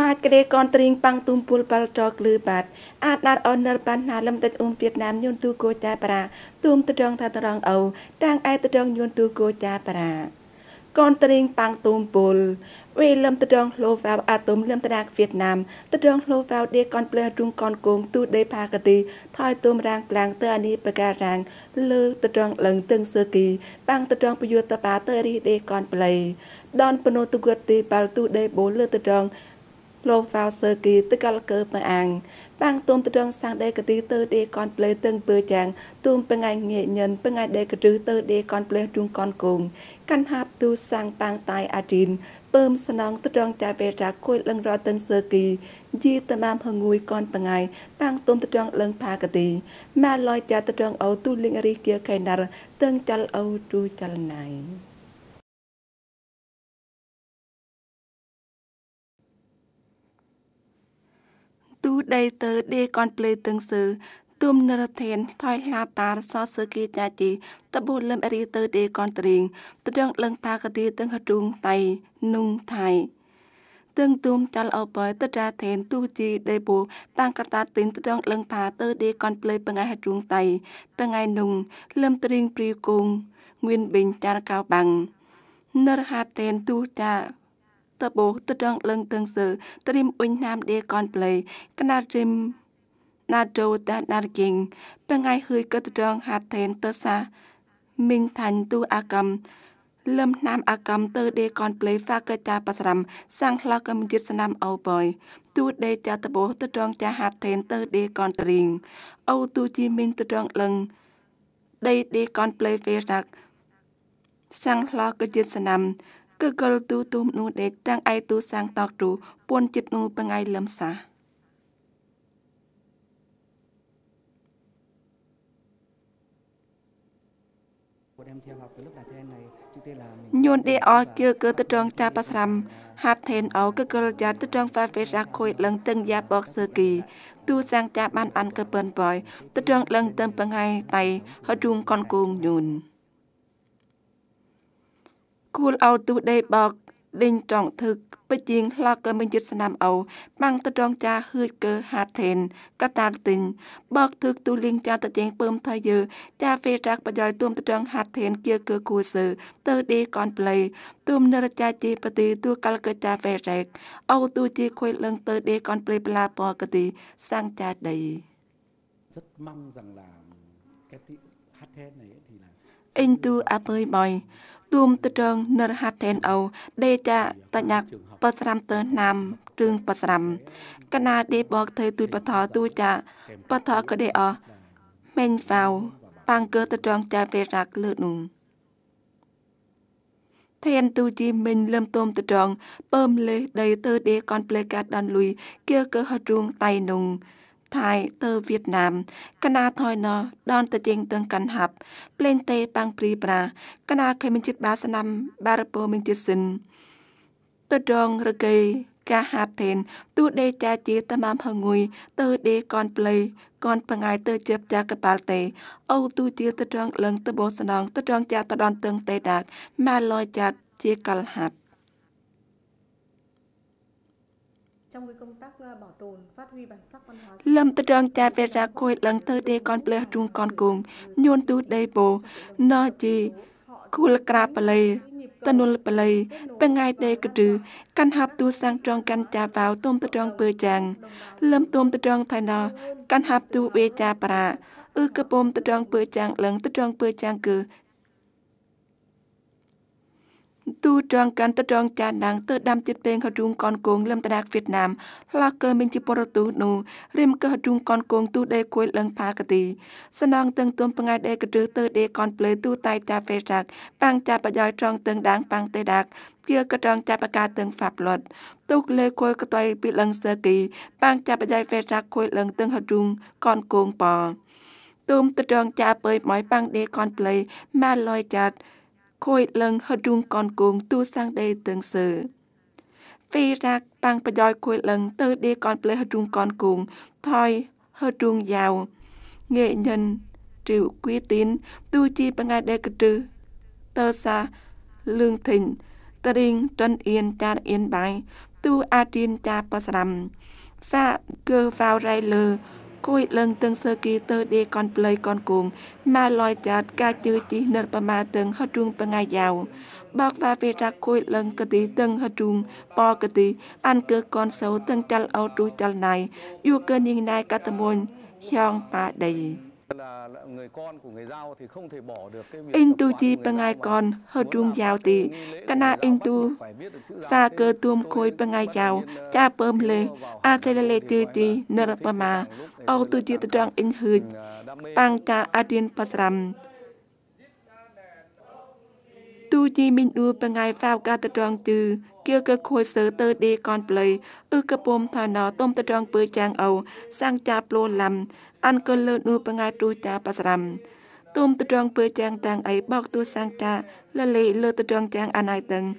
មាជគ្លេកនត្រីងប៉ាំងទុំពុលប៉លត្រគ្លឺបាត់អាចដាត់អនលបានណាលំតិចអូនវៀតណាមយូនទូគូចាប្រាទុំត្រងថាត្រងអូតាំងឯត្រងយូនទូគូចាប្រាកនត្រេងប៉ាំងទូមពុលវេលឹមត្រងហ្លូវ៉ាវអាតុមលឹមត្រាកវៀតណាមត្រងហ្លូវ៉ាវដេកនផ្លះរុងកនគងទូដេផាកទីថយទុំរាងប្លាំងទៅអានី បការរាងលើត្រងលឹងទឹងសឺគីប៉ាំងត្រងពយុតបាទៅរីដេកនប្លេដនពណូទុគតទីបាល់ទូដេបូលើត្រងលោកវ៉ាវសឺគីទឹកកលកើប៉អាងបាំងទុំត្រងសាងដេកទីទើដេកនផ្លេទឹងពើចាំងទុំបងៃងាយញិនបងៃដេកឬទើដេកនផ្លេជុងកនគងកាន់ហាប់ទូសាងបាំងតៃអាឌីនពើមស្នងត្រងចាវេរាគួយលឹងរតឹងសឺគីជីតាមហងួយកនបងៃបាំងទុំត្រងលឹងផាកទីម៉ាឡយចាត្រងអូទូលីងរីគៀកៃណារតឹងចលអូទូចលណៃដីទៅឌីកនភ្លឺទឹងសឺទុំនរថេនថយឡាបារសសឺគីចាជីតបុលឹមរីទៅឌីកនត្រៀងត្រឹងលឹងផាកទីទឹងហឌូងតៃនុងថៃទឹងទុំចលអបយតរាថេនទូជីដេពូតាំងកតាទីនត្រង់លឹងផាទៅឌីកនភ្លេបងៃហឌូងតៃបងៃនុងលឹមត្រៀងព្រីគងងឿនបិញចារកៅបាំងនរហាតេនទូចាតបោតដងលឹងតឹងសើត្រិមអ៊ុញណាមដេកនប្លេកណាត្រិមណាដូតាដារគីងពេលថ្ងៃហឺកតដងហាត់ថេនតសាមីងថាញ់ទូអាកម្មលឹមណាមអាកម្មទៅដេកនប្លេហ្វាកតាប៉សរំសាំងឡកកម្មជាតិស្នាមអូបយទូដេចាតបោតដងចាហាត់ថេនទៅដេកនត្រិងអូទូជីមីងតដងលឹងដេដេកនប្លេហ្វេរ៉ាក់សាំងឡកកម្មជាតិស្នាមគឺកលទូទុំនោះដេកទាំងឯទូសាំងតកទូពួនចិត្តនោះបងឯលឹមសាញូនដេអគឺគឺទៅត្រងចាប៉ស្រាំហាត់ថេនអូគឺគឺយ៉ាទៅត្រងហ្វាហ្វេរ៉ាខុយលឹងទឹងយ៉ាបកសឺគី ទូសាំងចាបានអានគឺពិនបយទៅត្រងលឹងទឹងបងឯតៃហត់ជុងកនគងញូនគួលអោទុដេបកដេញត្រង់ធឹកបជាងឡកកមិនចិត្តស្នាមអូបាំងទៅត្រង់ចាហឺចកើហាថេនកតាទិញបកធឹកទូលៀងចាតជាងពើមថយឺចាហ្វេរ៉ាក់បយយទុំទៅត្រង់ហាថេនគៀកើគូសើទៅឌីកនប្លេទុំនរចាជីបទីទូកលកចាហ្វេរ៉ាក់អូទូជីខ្វេលលឹងទៅឌីកនប្លេប្លាពកទីសាំងចាដីសិតម៉ងសង្ឡាមកតិហាថេននេះទីណាអិនទូអបើយបយទួមទៅរងនរហតេនអូដេចាតញ្ញាក់បស្រាំទៅណាំគ្រឿងបស្រាំកណាដេបកទៅទួយបថទួចាបថកដេអមេញវ៉ៅប៉ាងកើទៅរងចាវេរាក់លឺនុងធានទូជីមិញលឹមទុំទៅរងពើមលេសដីទៅដេកនផ្លេកាត់ដានលុយគៀកើហត់រួងតៃនុងថៃទៅវៀតណាមកណាថយណោដល់ទៅជាងទាំងកាន់ហាប់ប្លេងទេប៉ាំងព្រីប្រាកណា ខេមិនជិតបាសណាំបារពោមិនជិតសិនទៅដងរកេកាហាតេន ទូដេចាជាតាមហងុយទៅដេកនប្លេកនបងាយទៅជិបចាកបាល់ទេ អូ ទូជាទៅដងលឹងទៅបោះស្នងទៅដងចាទៅដនទឹងទេដាក់ម៉ាឡយចាត់ជាកលហាត់ trong cái công tác bảo tồn phát huy bản sắc văn hóa lâm tự rong cha về ra khôi lần tư đê con ple trung con cùng nhôn tu đê bồ nó chi khu lạ ក្រាបលីតនុលបលីពេលថ្ងៃដេកឬកាន់ហាប់ទួសាងត្រងកាន់ចាវ៉ាវទុំតត្រងពើចាំងលឹមទុំតត្រងថៃណោកាន់ហាប់ទួវេចាប្រាអឺកពុំតត្រងពើចាំងលឹងតត្រងពើចាំងគឺទូចងកាន់តចងចានដាងទើដាំចិត្តពេងហត់ជូងកនគងលឹមតដាវៀតណាមឡាកើមិញជាពរទូនោះរិមកហត់ជូងកនគងទូដេ គួយលឹងផាកទីសនងតឹងទុំបងៃដេកជឺទើដេកនផ្លេទូតៃតាវេរាក់ប៉ាំងចាបយ៉យត្រងតឹងដាងប៉ាំងតេដាក់ជាកត្រងចាប់បកាតឹងហ្វាប់ឡុតទុកលេគួយកតៃពីលឹងសើគីប៉ាំងចាបយ៉យវេរាក់គួយលឹងតឹងហត់ជូងកនគងប៉ទូមតត្រងចាបើយម៉យប៉ាំងដេកនផ្លេម៉ាលយចាត់ khôi lưng hơ rung con cuồng tu sang đê tương sự. Phi rạc bằng bà dòi khôi lưng tư đê con ple hơ rung con cuồng, thoi hơ rung giàu. Nghệ nhân trừ quý tín tu chi bằng ai đê cơ trừ. Tơ xa lương thịnh, tơ đinh trân yên cha yên bài, tu a tiên cha bà sram. Và cơ vào rai lơ, គួយលឹងទឹងសើគីទៅឌីកនប្លេយកនគងម៉ាឡយចាត់កាជឺជីនិតប្រមាទឹងហត់រួងបងាយយ៉ាវបកវាវេរាគួយលឹងកទីទឹងហត់រួងបកទី អានគឺកនសូទឹងចលអូទូចលណៃយូកើញីណៃកតមុញយ៉ងប៉ាដី In tu chi pangai con, hơ trung giao thì cana in tu, và cơ tuom khôi pangai giao, ờ, cha bơm lê, a thê lê tư ti, nơ rập ma, ô tu chi tự trang in hư, ờ, pang cha adin pasram. Tu chi minh đua pangai phao ca tự trang tư, kia cơ khôi sơ tơ đi con plei ư cơ pom thà nó tôm tơ trong pư chang âu sang cha plo lam ăn cơ lơ nu pa ngai tu cha pa sram tôm tơ trong pư chang tang ấy bọc tu sang cha lơ lì lơ tơ trong chang an ai tầng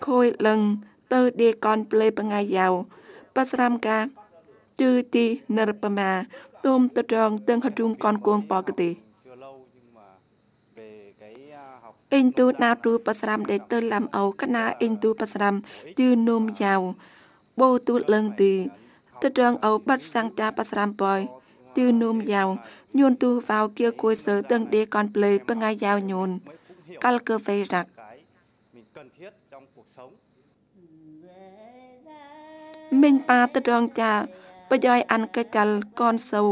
khôi lần tơ đi con plei pa ngai giàu pa sram ca chư ti nơ pa ma tôm tơ trong tưng hạt trung con cuông pa cái into natu pasram de tơ lam au kana into pasram tu nom yao bo tu lưng tì tơ trăng au bắt sang ta pasram boy tu nom yao nhun tu vào kia côi sớ tương đê con play bưng ai yao nhun cal cơ phê rạc mình cần thiết trong cuộc sống mình pa tơ trăng cha ប្រយោយអានកិច្ចលកនសូវ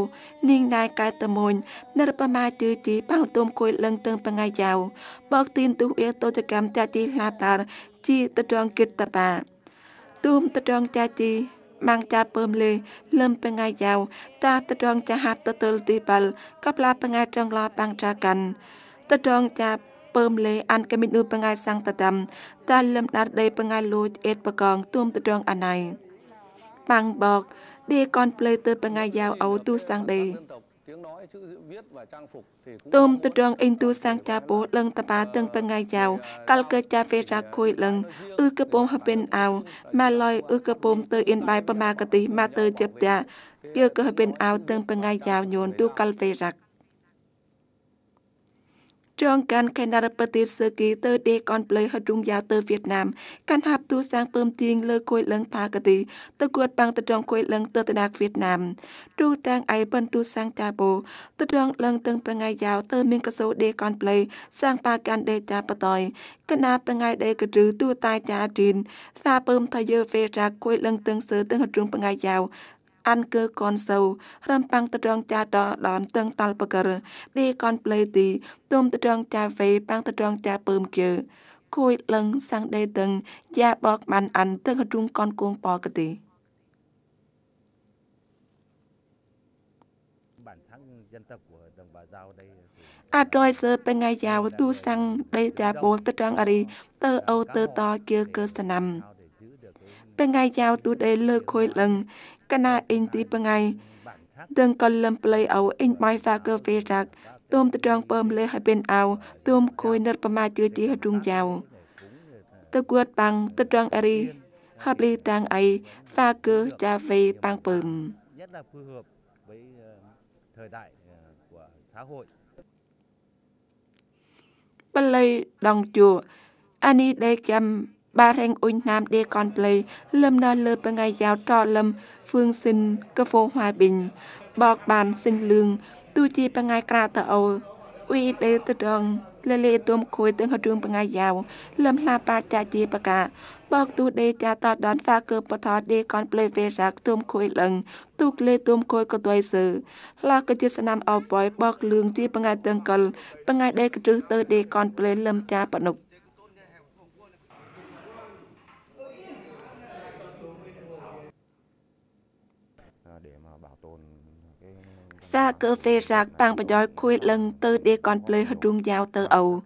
នាងណៃកែតមួយនៅប្រមាទឺទីបោទុំគួយលឹងទឹងបងាយយ៉ាវបកទីនទុះអៀតូចកម្មតាទីឡាតារជីតត្រងគិតតបាទុំតត្រងតាទីម៉ាងចាពើមលេលឹមបងាយយ៉ាវតាតត្រងចាហាត់តទលទីបាល់កបឡាបងាយត្រងឡាបាំងចាកាន់តត្រងចាពើមលេអានកមិញនូបងាយសាំងតតាំតាលឹមដាត់ដេបងាយលូចអេតបកងទុំតត្រងអណៃបាំងបក đi con play tơ bằng ngay giao ấu tu sang đề. Tôm tư rong in tu sang cha bố lưng tập bá tương bằng ngay giao, cal cơ cha phê ra khôi lưng, ư cơ bôm hợp bên ao mà lòi ư cơ bôm tơ yên bài bà mà cơ tí mà tơ chập dạ, chưa cơ hợp bên ao tương bằng ngay giao nhồn tu cal phê rạc. Trường kan Canada Patit Sergi tơ đê con plei hật rung giao tơ Việt Nam kan hạp tu sang pơm tiêng lơ khôi lưng pa cà tì tơ cuột băng tơ trong khôi lưng tơ tơ đạc Việt Nam. Tru tang ai bân tu sang ta bồ tơ trong lưng tưng pa ngay giao tơ miên cơ số đê con plei sang pa kan đê ta pa tòi. Kan na pa ngay đê cơ trứ tu tai ta trin pha pơm thơ dơ phê ra khôi lưng tưng sơ tưng hật rung pa ngay giao ăn cơ con sâu, râm băng tự trường cha đó đón tương tal bờ cờ, đi con play tì, tùm tự trường cha về băng tự trường cha bơm kìa. Khôi lưng sang đây từng, gia bọc màn ăn tương hợp trung con cuông bò cơ tì. À rồi giờ bên ngày giàu tu sang đây cha bố tự trường ari, tơ âu tơ to kia cơ sân nằm. Bên ngày giàu tu đây lơ khôi lưng, kana ing ti pengai teng kollem play au ing bai fa cơ phê rạc tôm tự trong bơm lê hai bên ao tôm khôi nợ bà ma chưa chi hai trung giàu tự quật bằng tự trong eri hợp lý tang ấy pha cơ cha về bang bơm nhất là phù hợp với thời đại của xã hội ballet dong chùa ani đê chăm bà rèn ung nam đê con plei lâm đo lơ bà ngày giáo trọ lâm phương sinh cơ phố hòa bình bọt bàn sinh lương tu chi bà ngày cra tờ ô uy đê tờ rong lê lê tuôm khôi tương hợp trường bà ngày giáo lâm la bà cha chi bà cả bọt tu đê cha tọ đón pha cơ bà thọ đê con plei về rạc tuôm khôi lần tu lê tuôm khôi có tuổi sự là cơ chia sân nam ao bói bọt lương chi bà ngày tương cờ bà ngày đê cơ trứ tơ đê con plei lâm cha bà nục và cơ phê rạc bằng bà dõi khuê lần tơ đê con plê hật rung giao tơ ầu.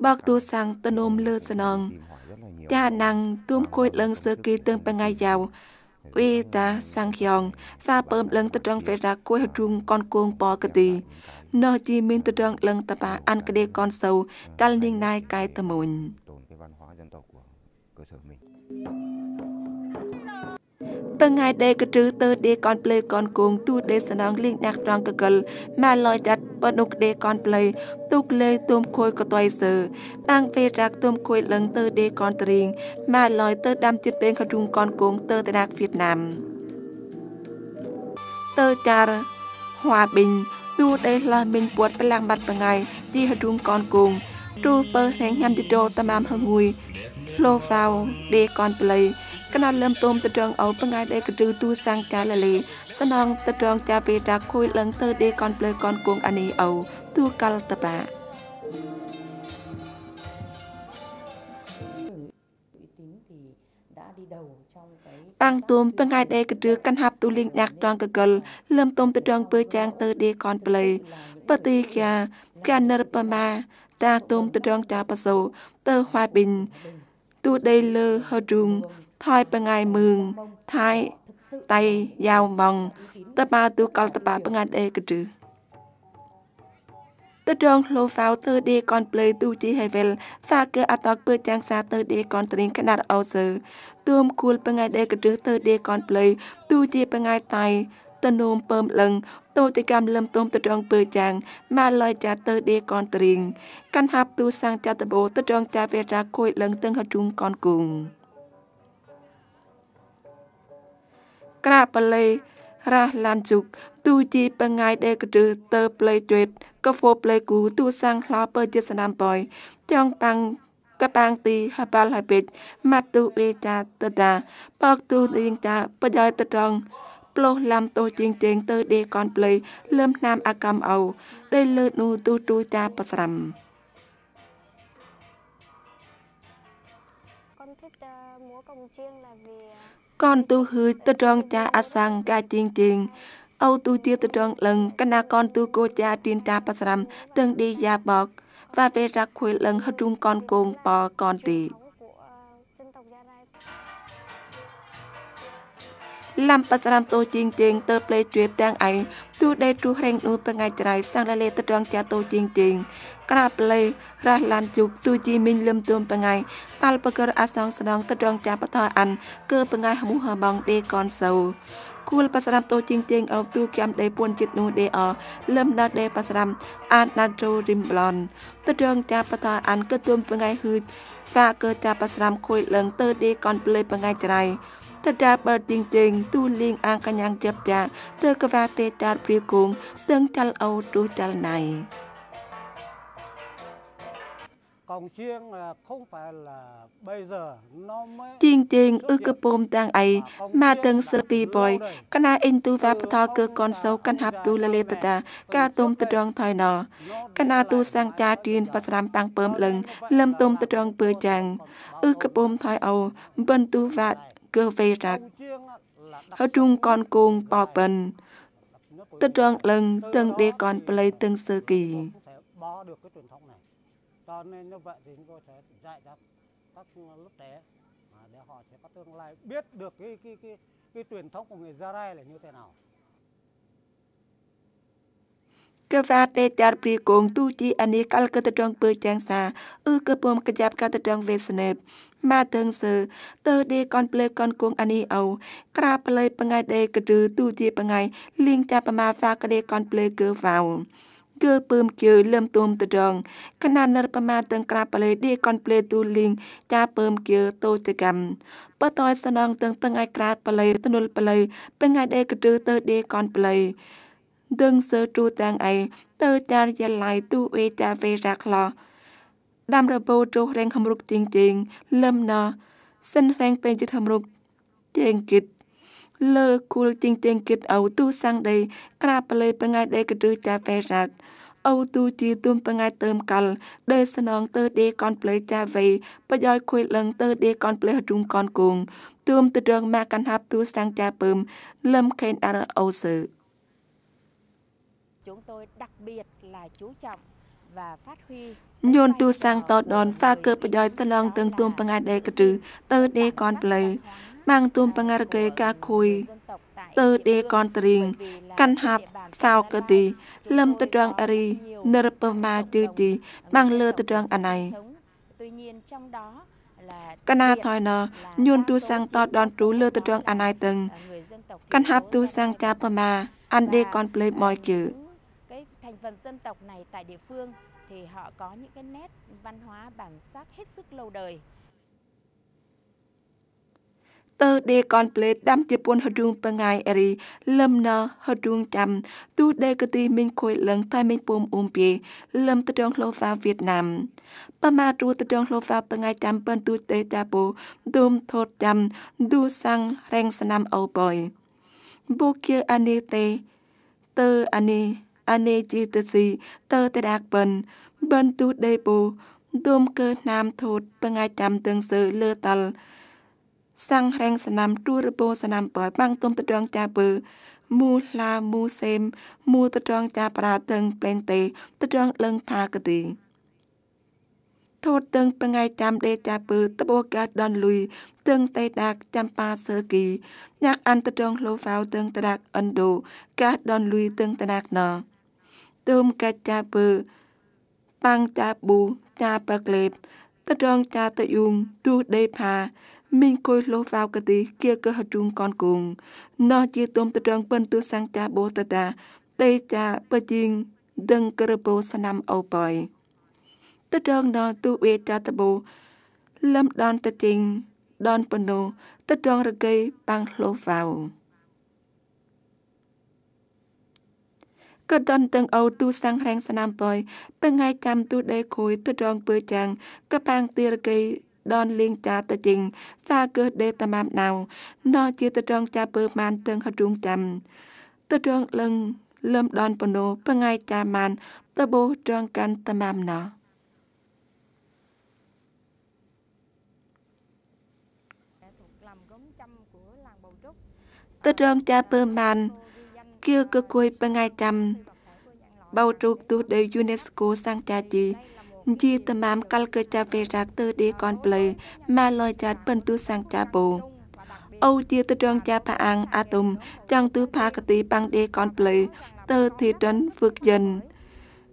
Bọc tu sang tơ nôm lơ sân ông. Cha năng tuôm khuê lần sơ kỳ tương bà ngay giàu. Uy ta sang khion và bơm lần tơ trăng phê rạc khuê hật rung con cuông bò cơ tì. Nó chỉ mình tơ trăng lần tơ bà ăn cơ đê con sâu chal ninh nai cái tâm mùn. Cơ sở mình. តងៃដេកឬទើដេកនផ្លេកនគងទូដេសណងលីងដាក់ត្រង់កកលម៉ែលយចាត់បនុកដេកនផ្លេទុកលេទុំខួយកតៃសើបាំងវេរាក់ទុំខួយលឹងទើដេកនត្រៀងម៉ែលយទើដាំទៀតពេងករុងកនគងទើតាកវៀតណាមទើចារហွာប៊ីងទូដេឡះមីងពួតប្លាំងបាត់បងៃទីហរុងកនគងទូបើហេងញ៉ាំទីដោតាមហងួយផ្លោវ៉ាវដេកនផ្លេកណាត់លឹមទុំតត្រងអូនបងឯដេកឬទូសាំងចាលលីសនងតត្រងចាពេលតាគួយលឹងទៅដេកនផ្លើកនគួងអានីអូទូកលតបាតាំងទុំពងៃដេកឬកាន់ហាប់ទូលីងញាក់ត្រងកកលលឹមទុំតត្រងពើចាងទៅដេកនផ្លើបតិកាកានរបមាតាទុំតត្រងចាបសូទៅហួយបិញទូដេលើហឺឌុង Thoi bà ngài mường thai tay giao mong ta ba tu con ta ba bà ngài đê cơ trừ ta trong lô pháo tơ đê con plei tu chi hay vel pha cơ a tóc bơ trang xa tơ đê con trin khả đạt ao sơ tuôm cuol bà ngài đê cơ trừ tơ đê con plei tu chi bà ngài tay ទៅនោមពើមលឹងតូចកម្មលឹមទុំទៅត្រង់ពើចាំងម៉ាឡយចាទៅដេកនត្រៀងកាន់ហាប់ទូសាំងចាតបោទៅត្រង់ចាវេរាគួយលឹងទាំងហជុងកនគុង Skrapelei Rahlanjuk tu ti pengai de kru te play tuyệt có phô play cú tu sang lo bơ chia sanam boy trong bang các bang ti hà ba hà bệt mặt tu e cha tơ ta bọc tu tiên cha bơ dài tơ trong ផ្លោះឡាំតូចជាងជាងទៅដេកនប្លេលឹមតាមអកម្មអូដេលឺនូទូទូតាប្រស្រាំកុំគិតមួកុំជាងឡាវី con tu hư tơ tròn cha a sang ca chiên chiên âu tu chia tơ tròn lần kana con tu cô cha tiên cha pasram tương đi gia bọc và về ra khuy lần hết trung con cùng bò con tì ឡាំប៉ាសរាំតូជីងជីងទៅផ្លេជឿទាំងឯងទូដេទូហេងនូបងៃច្រៃសាំងលលេទៅត្រង់ចាតូជីងជីងក្រាបលេរះឡានជុកទូជីមីងលឹមទុំបងៃតាល់បកឺអាសងស្នងទៅត្រង់ចាបតអានគឺបងៃហមូហបងដេកនសូគួលប៉ាសរាំតូជីងជីងអោទូគៀមដេពួនចិត្តនូដេអលឹមដាដេប៉ាសរាំអានដារូរីមប្លន់ទៅត្រង់ចាបតអានគឺទុំបងៃហឺហ្វាកើចាបស្រាំខួយលឹងទៅដេកនផ្លេបងៃច្រៃតដាបើទីងទីងទូលីងអាងកញ្ញាងជាបតាទៅកវ៉ាទេតាព្រាគងទាំងចលអូទូចលណៃកងជាងខុងប៉ែល bây giờ nó mới ជាងជាងអឺកពមតាំងអីមកទាំងសឺទីបុយកណាអ៊ីនទូវ៉ាបថគឺកនសូកណ្ហាប់ទូលលេតតាកាទុំតរងថយណកណាទូសង្ចាទៀនបស្រាំតាំងពើមលឹងលឹមទុំតរងពើចាំងអឺកពមថយអូបិនទូវ៉ា cơ vê rạc. Hơ trung con cung bò bần, tất rong lần từng đê con play từng sơ kỳ. Bỏ được cái truyền thống này. Cho nên như vậy thì chúng tôi sẽ dạy các các lớp trẻ để họ sẽ có tương lai biết được cái cái cái cái truyền thống của người Gia Rai là như thế nào. Kevatetar pikong tuji ani kalketetrong pejang sa, u kepom kejap katetrong vesnep. ម៉ាទឹងសើតើដេកនផ្លើកនគងអានីអូក្រាប្លេបងៃដេកឌឺទូជាបងៃលៀងចាប់ប្រមាហ្វាកដេកនផ្លើគឺវ៉ៅគឺពើមជើលឹមទុំតរងកណានរប្រមាទាំងក្រាប្លេដេកនផ្លើទូលៀងចាពើមជើតូចកម្មបតយសនងទាំងបងៃក្រាប្លេទនុលប្លេបងៃដេកឌឺទៅដេកនផ្លើដឹងសើទូទាំងអីទៅចារយឡៃទូអេចាវេរាក្លោដាំរបូទូរែងខំរុកទៀងទៀងលឹមណសិនរែងពេញចិត្តខំរុកទៀងគិត លើគូលទៀងទៀងគិតអូទូសាំងដីក្រាបលេបងៃដេកឬចាវេរាក់អូទូជីទុំបងៃតើមកលដេស្នងទៅដេកនផ្លេចាវេបយ៉យខួយលឹងទៅដេកនផ្លេរុំកនគងទួមទៅរងម៉ាកាន់ហាប់ទូសាំងចាពើមលឹមខេនអរអូសឺ chúng tôi đặc biệt là chú trọng và phát huy nhôn tu sang to đòn pha cơ bà dòi xa lòng tương tuôn bằng ai đề cơ trừ tơ đê con plei mang tuôn bằng ai kê ca khui tơ đê con trình căn hạp phao cơ tì lâm tơ đoàn ari nơ bơ ma tư tì mang lơ tơ đoàn à này Kana thoi nờ, nhuôn tu sang to đòn trú lơ tơ đoàn à này từng căn hạp tu sang cha bơ ma ăn đê con plei mọi chữ phần dân tộc này tại địa phương thì họ có những cái nét văn hóa bản sắc hết sức lâu đời. Tờ đề con plết đám chế buôn hờ rung bà ngài eri lâm nơ hờ rung chăm tu đề cơ tì mình khôi lần tay mình bùm ôm bì lâm tờ đông lô vào Việt Nam. Bà mà rù tờ đông lô vào bà ngài chăm bên tu tế cha bù đùm thốt chăm đu sang rèng sà nam âu bòi. Bô kia anh tê tơ anh អានេជីទស៊ីតើតេដាពិនបន្ទុដេពូទុំកើណាមធូតបងាយតាមទាំងសើលើតលសង្ហរែងសណាំទួរពោសណាំបើបាំងទុំតត្រងចាពើមូឡាមូសេមមូតត្រងចាប្រាទាំងពេនទេតត្រងលឹងផាកទីធូតទាំងបងាយតាមដេចាពើតបកាដនលុយទាំងតេដាក់ចាំប៉ាសើគីញាក់អានតត្រងលោហ្វាវទាំងតដាក់ឥណ្ឌូកាដនលុយទាំងតដាក់ណោទើមកាច់ចាពើប៉ាំងចាប៊ូចាបាក្លេបតរងចាតយុងទូដេផាមីងគួយលោវៅកទីគៀកហជុងកនគងណោះជាទុំតរងពិនទូសាំងចាបូតតាតេចាបជីងដឹងក្រពោសណាំអូប៉យតរងដល់ទូវេចាតបូលំដនតទីងដនបណូតរងរកេប៉ាំងលោវៅក៏ដនទាំងអូទូសាំងហ ্যাং ស្នាមបុយពេលថ្ងៃកម្មទូដេខួយទឹករងពើចាំងក៏ប៉ាងទីរកេដនលៀងចាតជីងហ្វាគឺដេតាម៉ាមណៅណោជាទឹករងចាពើបានទាំងហត់រួងចាំទឹករងលឹងលឹមដនបណូពេលថ្ងៃចាមានតបោត្រងកាន់តាម៉ាមណោទឹករងចាពើបាន kia cơ côi bằng ai chăm bao trục tu đều UNESCO sang cha chi chi tầm ámcal cơ cha về rạc tơ đế con plei mà lòi chát bên tu sang cha bồ Âu chia tư trông cha phá ăn á tùm chẳng tư phá cà tí bằng đế con plei tơ thị trấn vực dân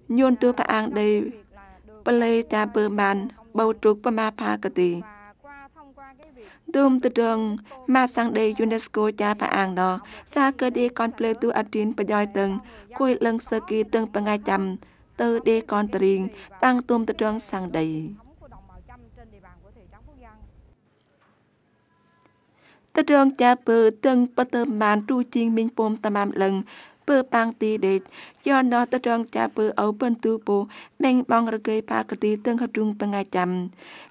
nhôn tư phá ăn đầy plei cha bơ màn bao trục bà ma phá cà tí ទុំទដងម៉ាសាំងដេយូណេស្កូចាប៉អាងដសាកើដេកនផ្លើទូអឌីនបយ៉យតឹងគួយលឹងសើគីតឹងបងៃចាំតើដេកនតរីងតាំងទុំទដងសាំងដេតើដងចាពើតឹងបតើបានទូជីងមីងពុំតាមលឹងពើប៉ាងទីដេយោណតត្រងចាពើអូពិនទូពូដេងបងរកេប៉ាកទីទឹងហត់រុងតងាចាំ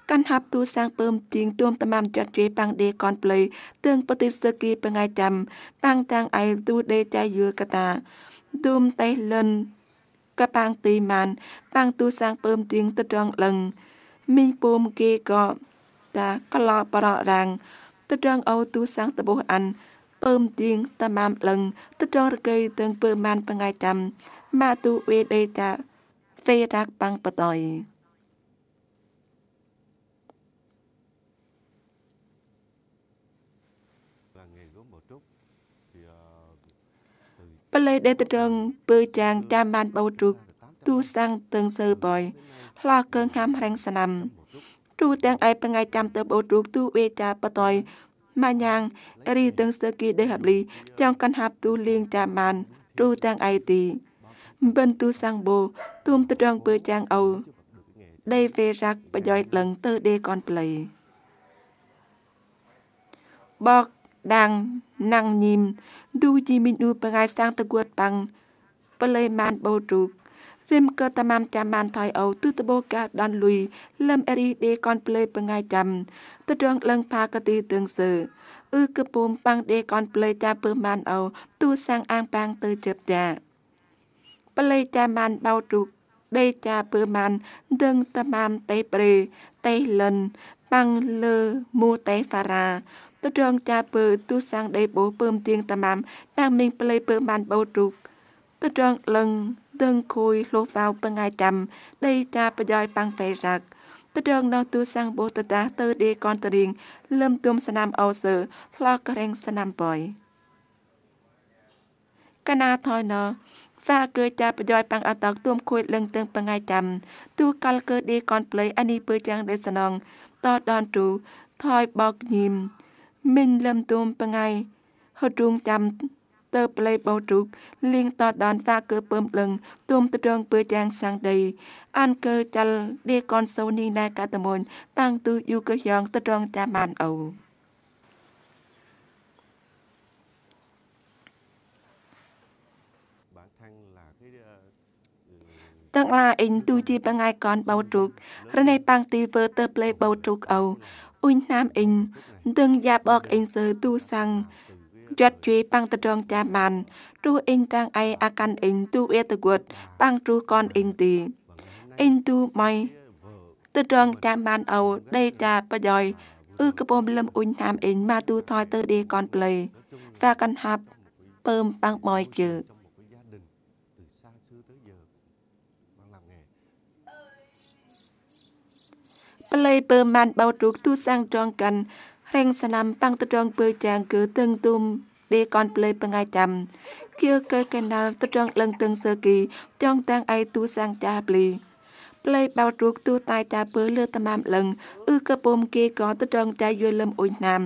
កាន់ហាប់ទូសាងពើមជាងទួមតាមំចាត់ជេប៉ាងដេកនប្លេទឹងបតិសគីបងាចាំប៉ាងតាំងអៃទូដេចាយឺកតាទូមតេលិន កប៉ាងទីម៉ានប៉ាងទូសាងពើមទៀងត្រងលឹងមីពូមគេក៏តាក្លោប្ររាំងត្រងអូទូសាងតបុះអានពើមទៀងតាមបានលឹងទឹករងរកេទាំងពើបានបងៃចាំម៉ាទូវេដេតាហ្វេរ៉ាក់ប៉ាំងបតយប្លេដេតរងពើចាងចាំបានបោទ្រុកទូសាំងទឹងសើបយឡោះកើងខាំហរែងស្នាំទូទាំងឯបងៃចាំទៅបោទ្រុកទូវេចាបតយម៉ាញ៉ាងរីទាំងសើគីដេហាប់លីចង់កាន់ហាប់ទូលៀងចាបានរូទាំងអៃទីបិនទូសាំងបូទុំត្រងពើចាងអូដេវេរ៉ាក់ប្រយោជន៍លឹងទៅដេកនប្លៃបកដាំងណាំងញីមឌូជីមីនូបងាយសាំងតគួតបាំងប្លេម៉ានបូរូ Rimke tamam taman thai au tu tbo ka dan lui lam eri de kon plei pengai cham tu dong leng pa ka ti tương sơ ư cơ pum bang de kon plei ta pơ man au tu sang ang bang tư chập ta plei ta man bao trục đây cha pơ man đừng tamam tây pre tây lần bang lơ mu tây phà ra tu dong cha pơ tu sang đây bố pơm tiên tamam bang mình plei pơ man bao trục tu dong leng ដឹងគួយលោះវ៉ៅពងៃចាំដេតាប្រយ៉យប៉ាំងហ្វេរ៉ាក់តដងដល់ទូសាំងបូតតាទៅដេកនតរៀងលឹមទុំស្នាមអូសើផ្លោកករេងស្នាមបុយកណាថយណោហ្វាគឺចាប្រយោជន៍ប៉ាំងអតកទួមខួយលឹងទាំងបងៃចាំទូកលគឺឌីកនប្លេអានីពើចាំងដេសណងតតដនទូថយបោកញីមមិញលឹមទួមបងៃហត់រួងចាំទើបប្លេបោទុកលៀងតដានសាគឺពើមលឹងទុំត្រងពើយ៉ាងសាងដីអានកើចលឌីកនសូនីណែកតមុនតាំងទូយូកើយ៉ាងត្រងតាមបានអូទាំងឡាអ៊ីងទូជីបងឯកនបោទុករណៃប៉ាំងទីវើទើប្លេបោទុកអូអ៊ុញណាមអ៊ីងទាំងយ៉ាបអកអ៊ីងសើទូសាំងជាត់ជួយប៉ាំងតរងចាបានទ្រូអ៊ីងតាំងអៃអាកាន់អ៊ីងទូអេតគួតប៉ាំងទ្រូកនអ៊ីងទីអ៊ីងទូម៉ៃតរងចាបានអូដេចាប្រយោយអឺកពុំលឹមអ៊ុញតាមអ៊ីងម៉ាទូថយទៅដេកនប្លេវាកាន់ហាប់ពើមប៉ាំងបយជើប្លេពើមបានបោទ្រូទូសាំងត្រងកាន់រៀងសណាំប៉ាំងត្រងពើចាងគឺទឹងទុំដេកនផ្លេបងាយចាំគៀកើកេណាល់ត្រងលឹងទឹងសើគី ចងតាំងអៃទូសាំងចាប្លីផ្លេបោតរួកទូតាយតាពើលើតាមលឹងឺកពុំគេក៏ត្រង់តែយល់លឹមអ៊ុញណាម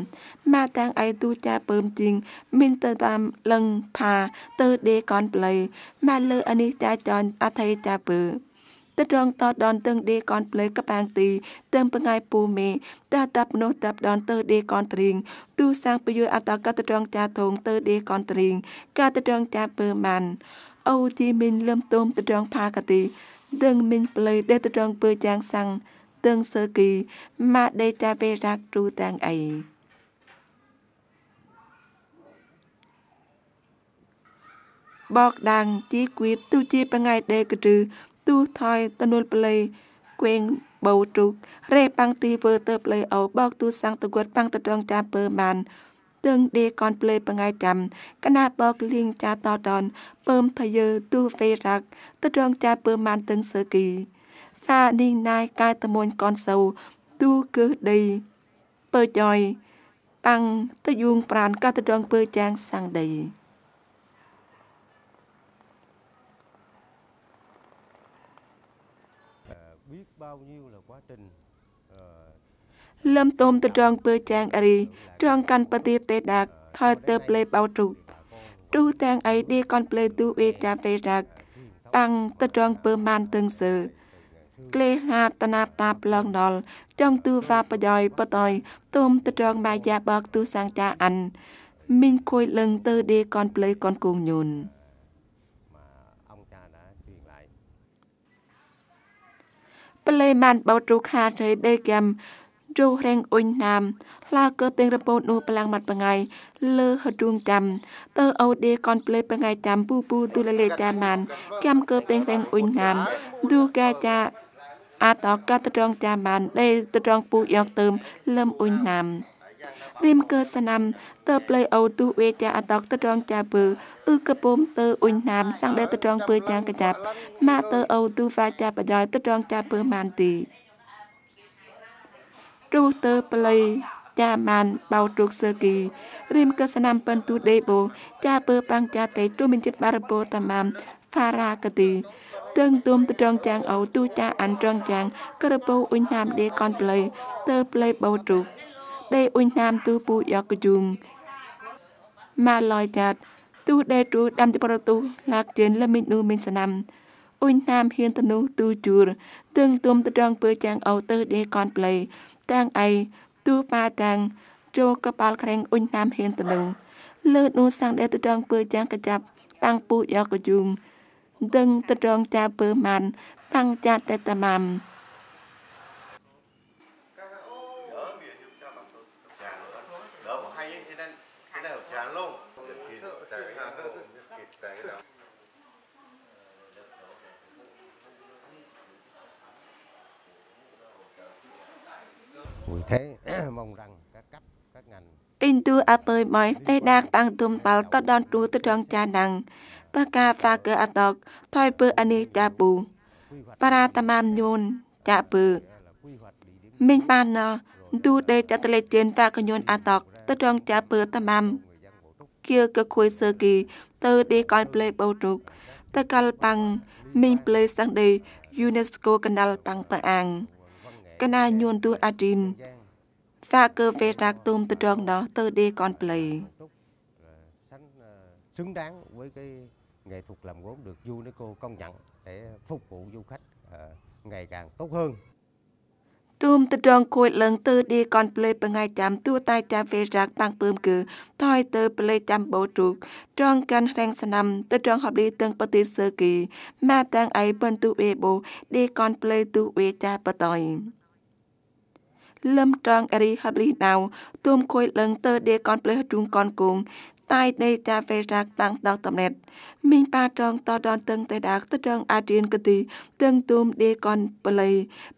ម៉ាតាំងអៃទូចាពើមជីងមានទៅតាមលឹងផាទៅដេកនប្លៃម៉ាលើអានេះចាចនអថៃចាពើទិតរងតតដនទឹងដេកនផ្លេកបាងទីទឹងបងៃពូមេតាតាប់នោះតាប់ដនទើដេកនត្រៀងទូសាងពយអតកតរងចាធងទើដេកនត្រៀងកាតរងចាពើបានអូទីមីនលឹមទុំតរងផាកទីទឹងមីនផ្លេដេតរងពើចាងសាំងទឹងសើគីម៉ាដេតាវេរាក់ទ្រូតាំងអីបកដាងជីគួតទូជាបងៃដេកឬទូថយទនុលប្លេគួងបោទ្រុករេប៉ាំងទីវើទៅប្លេអូបោកទូសាំងទៅគាត់ប៉ាំងទៅត្រងចាពើបាន ទឹងដេកនប្លេបងឯចាំកណាបោកលៀងចាតតនពើមភយើទូហ្វេរ៉ាក់ទៅត្រងចាពើបានទឹងសើគីហ្វាឌីងណៃកាយតមួនកនសូវទូគឺដីពើចយប៉ាំងទៅយូងប្រានកាត់ទៅត្រងពើចាងសាំងដីលឹមទុំទៅត្រង់ពើចាងអរីត្រង់កាន់ប្រទីបទេដាក់ថើទៅផ្លេបអោទុទូទាំងអីឌីកនផ្លេទូអេចាទេដាក់ប៉ាំងទៅត្រង់ពើបានទឹងសើក្លេហាតណាបតាប្លងដល់ចង់ទូវ៉ាបយ៉យបតយទុំទៅត្រង់ម៉ាយ៉ាបកទូសាងចាអានមីងគួយលឹងទៅឌីកនផ្លេកនគងញូនប្លេម៉ានបោតរូខាត្រេដេកាំរូរេងអ៊ុញណាមឡាកើពេងរពោតនោះប្លាំងមាត់បងៃលើហត់រួមកាំតើអូដេកនប្លេបងៃតាមពូពូទូលលេតាមបានកាំកើពេងរេងអ៊ុញណាមឌូកាចាអតអកតត្រង់តាមបាន ដេត្រង់ពូយកទៅលឹមអ៊ុញណាមរៀមកើតសណាំតើប្លេអូទុវេចាអតកតរងចាពើអ៊ឺកពុំតើអ៊ុញណាមសាំងដែលតរងពើចាកចាប់ម៉ាតើអូទុវ៉ាចាបយ៉យតរងចាពើម៉ានទីទូតើប្លេចាបានបោទុកសើគីរៀមកសណាំពិនទូដេបូចាពើបាំងចាតេទូមានចិត្តបារពោតាមាមហ្វារាកទីទឹងទុំត្រង់ចាងអូទូចាអានត្រង់ចាងក្រពោអ៊ុញណាមដេកនប្លេតើប្លេបោទុកដេអ៊ុញណាមទូពូយ៉ាកយងម៉ាឡយចាត់ទូដេទូដាំទីប្រទូឡាកជឿនលមីនូមីនសណាំអ៊ុញណាមហ៊ានតនុទូជួរទឹងទុំត្រង់ពើចាំងអូទៅដេកនប្លេតាំងអីទូប៉ាតាំងចូលកបាល់ក្រែងអ៊ុញណាមហ៊ានតនុលើនូសាំងដេត្រង់ពើចាំងកចាប់តាំងពូយ៉ាកយងដឹងត្រង់ចាពើម៉ានតាំងចាតេតាម៉ាំ Tin tu apoi mai te dak pang tum pal to don tu tu trong cha nang pa ka fa ke atok thoi pu ani cha pu para tamam nhon cha pu minh ban na tu de cha te le chen fa ka nhon atok tu trong cha pu tamam kia ke khui sơ kỳ tơ đi coi play bầu trục tơ cal pang minh play sang day UNESCO kanal pang pa ang kana nhon tu adin và cơ về rạc tùm từ trường đó từ đi con play. Xứng đáng với cái nghệ thuật làm gốm được UNESCO công nhận để phục vụ du khách ờ, ngày càng tốt hơn. Tùm từ trường cuối lần từ đi con play bằng ngày chạm tua tay chạm về rạc bằng bơm cử, thoi từ play chạm bổ trục. Trong căn rèn sân nằm, từ trường hợp đi từng bất tiết sơ kỳ, mà tăng ấy bên tu ế bộ, đi con play tu ế cha bất tội. លឹមត្រងរីហាប់រីដៅទួម ខួយលឹងទើដេកនផ្លេះជួងកនគងតែនៃតាវេរាក់តាំងដល់តំណេតមីងប៉ាត្រងតដនតឹងតែដាក់ទៅត្រងអាទៀនកទីតឹងទួមដេកនបលី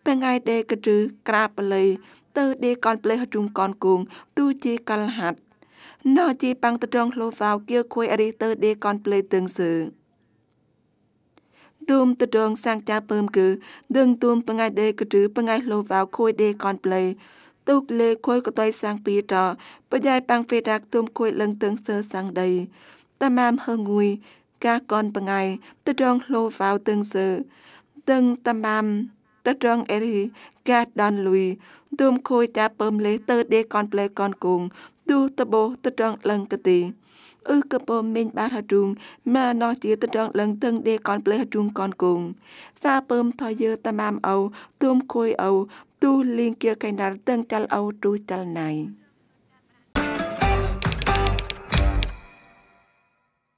ពេលថ្ងៃដេកគឺក្រាបលីទៅដេកនផ្លេះជួងកនគងទូជាកលហាត់ណោជាប៉ាំងតត្រងលោវ៉ាវគៀវខួយអរីទៅដេកនផ្លេះតឹងសឺទួមតដងសាងចាពើមគឺដឹងទួមបងៃដេកឬបងៃលោវៅខួយដេកនប្លេទុកលេខួយកតៃសាងពីតបយ៉ៃប៉ាំងហ្វេដាក់ទួមខួយលឹងទឹងសើសាងដី តាម៉ាមហឹងងួយកាកនបងៃតដងលោវៅទឹងសើទឹងតាម៉ាមតដងអេរីកាដានលុយទួមខួយចាពើមលេតើដេកនប្លេកនគងទូតបោតដងលឹងកទីអ៊ឺកពមេញបាត់ហឌុងម៉ាណោះជាត្រង់លឹងទឹងដេកនផ្លេហឌុងកនគងសាពើមថយើតាមាមអូទុំគួយអូទូលៀងគៀកែណារតឹងចលអូទូចលណៃ